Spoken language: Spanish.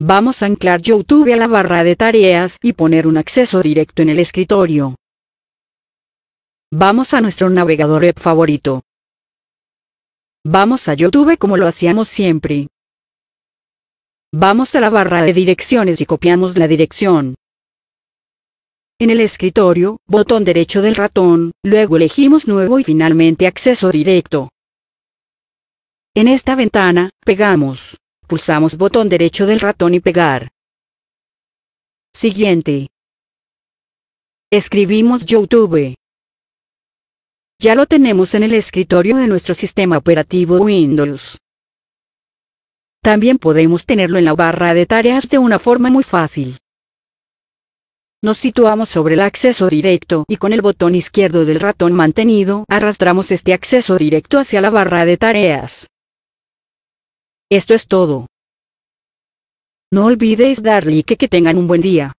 Vamos a anclar YouTube a la barra de tareas y poner un acceso directo en el escritorio. Vamos a nuestro navegador web favorito. Vamos a YouTube como lo hacíamos siempre. Vamos a la barra de direcciones y copiamos la dirección. En el escritorio, botón derecho del ratón, luego elegimos Nuevo y finalmente Acceso directo. En esta ventana, pegamos. Pulsamos botón derecho del ratón y pegar. Siguiente. Escribimos YouTube. Ya lo tenemos en el escritorio de nuestro sistema operativo Windows. También podemos tenerlo en la barra de tareas de una forma muy fácil. Nos situamos sobre el acceso directo y con el botón izquierdo del ratón mantenido arrastramos este acceso directo hacia la barra de tareas. Esto es todo. No olvidéis darle like que tengan un buen día.